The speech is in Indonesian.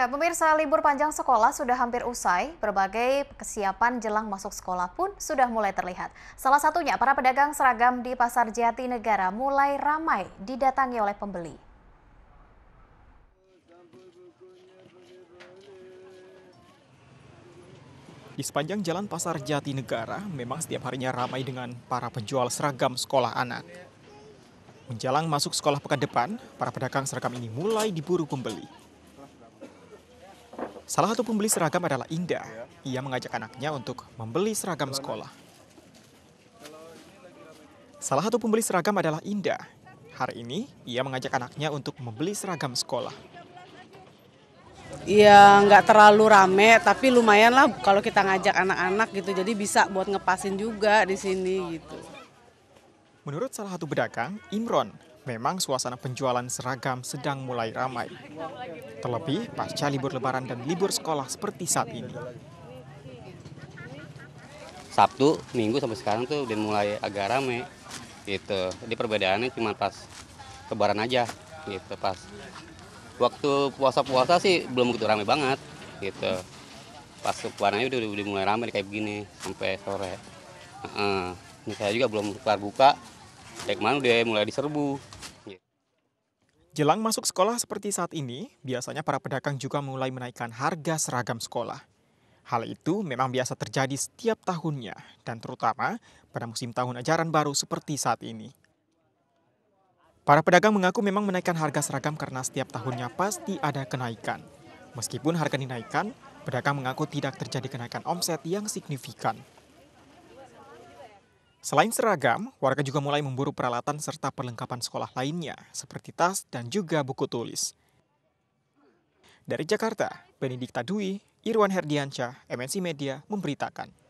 Ya, pemirsa libur panjang sekolah sudah hampir usai. Berbagai kesiapan jelang masuk sekolah pun sudah mulai terlihat. Salah satunya, para pedagang seragam di Pasar Jati Negara mulai ramai didatangi oleh pembeli. Di sepanjang jalan Pasar Jati Negara, memang setiap harinya ramai dengan para penjual seragam sekolah anak. Menjelang masuk sekolah pekan depan, para pedagang seragam ini mulai diburu pembeli. Salah satu pembeli seragam adalah Indah. Ia mengajak anaknya untuk membeli seragam sekolah. Salah satu pembeli seragam adalah Indah. Hari ini, ia mengajak anaknya untuk membeli seragam sekolah. Iya, nggak terlalu rame, tapi lumayan lah kalau kita ngajak anak-anak gitu. Jadi bisa buat ngepasin juga di sini gitu. Menurut salah satu pedagang, Imron, memang suasana penjualan seragam sedang mulai ramai. Terlebih pasca libur lebaran dan libur sekolah seperti saat ini. Sabtu, Minggu sampai sekarang tuh udah mulai agak rame gitu. Jadi perbedaannya cuma pas lebaran aja gitu pas waktu puasa-puasa sih belum begitu rame banget gitu. Pas lebarannya udah, udah mulai rame kayak begini sampai sore. Uh -uh. Ini saya juga belum kelar buka, kayak kemarin udah mulai diserbu Jelang masuk sekolah seperti saat ini, biasanya para pedagang juga mulai menaikkan harga seragam sekolah. Hal itu memang biasa terjadi setiap tahunnya, dan terutama pada musim tahun ajaran baru seperti saat ini. Para pedagang mengaku memang menaikkan harga seragam karena setiap tahunnya pasti ada kenaikan. Meskipun harga dinaikkan, pedagang mengaku tidak terjadi kenaikan omset yang signifikan. Selain seragam, warga juga mulai memburu peralatan serta perlengkapan sekolah lainnya, seperti tas dan juga buku tulis. Dari Jakarta, Benedikta Dwi, Irwan Herdiansyah, MNC Media, memberitakan.